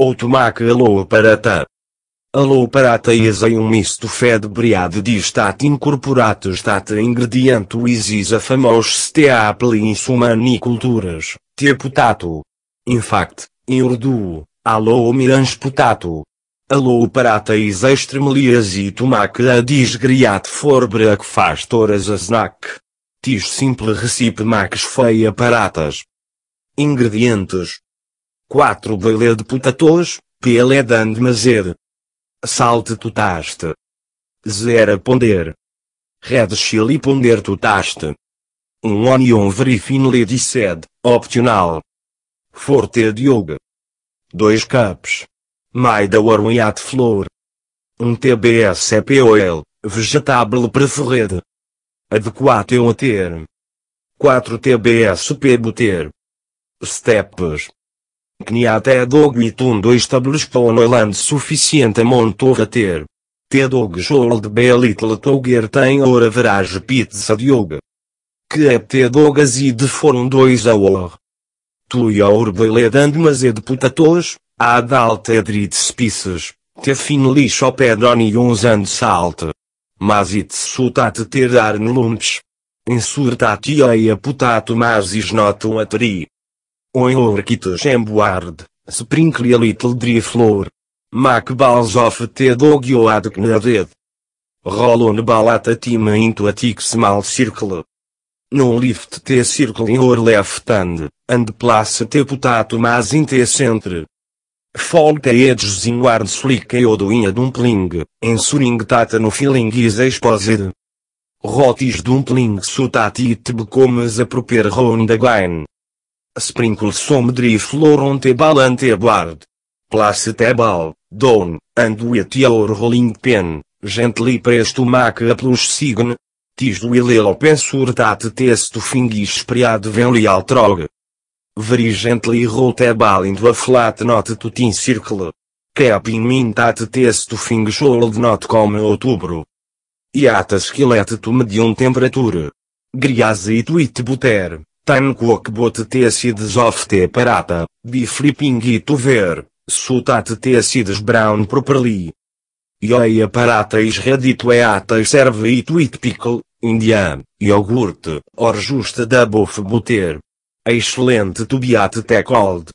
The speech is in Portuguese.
ou tomaque aloe parata. Aloe parata é um misto fedebreado de estate incorporato estate ingrediente uisis a famosos stea insumani culturas, te potato. In fact, em urdu, aloe mirans potato. Aloe parata is extremelias e tomaque a forbra que faz toras a snack. Tis simple recipe max feia paratas. Ingredientes 4 baile de PL é dando mazer. Salte tutaste. Zera ponder. Red chili ponder tutaste. Um onion very finely dissed, optional. Forte Diogo. 2 cups. Maida Warwiat Flor. Um TBS EPOL, vegetável preferido, Adequado a ter. 4 TBS Pebuter. steppers. Kniat é dog e um dois tablers no Noiland suficiente montor a ter. Te dog jold belittle toger tem ora verage pizza de yoga. Que é te dogas e de foram dois a or. Tu e a dando mas é deputatos, ad alta edrit spices, te fin lixo pedroni uns and salte. Mas it sutat ter ar lumps. Insurtat e a putato mas is not a tri. Oi Lorquitas Emboard, Sprinkle a Little Dry flower. Mac balls of te dog you ad knaded. Roll on balata team into a tick small circle. No lift te circle in your left hand, and place te potato mas in te center. Fold the edges in one slick eodoinha dumpling, ensuring tata no feeling is exposed. Rotis dumpling sutati it becomes a proper round again sprinkle some dry flour on table and a board. Place table, down, and with your rolling pin, gently press to make a plus sign. Tis will open sur that test fingis spread very trog. Very gently roll table into a flat not to tin circle. Cap in mind that test fingis old not come outubro. Iata to medium temperature. Griase it with butter. Tanquokbot tecidos of te parata, be flipping it ver, sutat tecidos brown properly. Yoi parata is redito eata serve it with pickle, Indian, iogurte, or justa da buter. Excelente to be at cold.